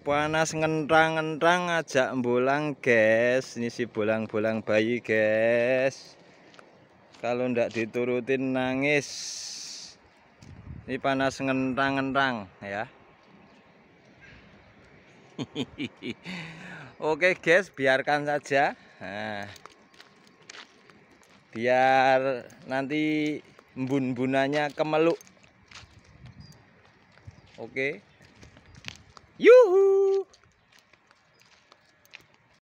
panas ngentrang-ngentrang ajak bolang guys ini si bolang-bolang bayi guys kalau ndak diturutin nangis ini panas ngentrang-ngentrang ya oke guys biarkan saja nah, biar nanti embun-bunanya kemeluk oke yuhu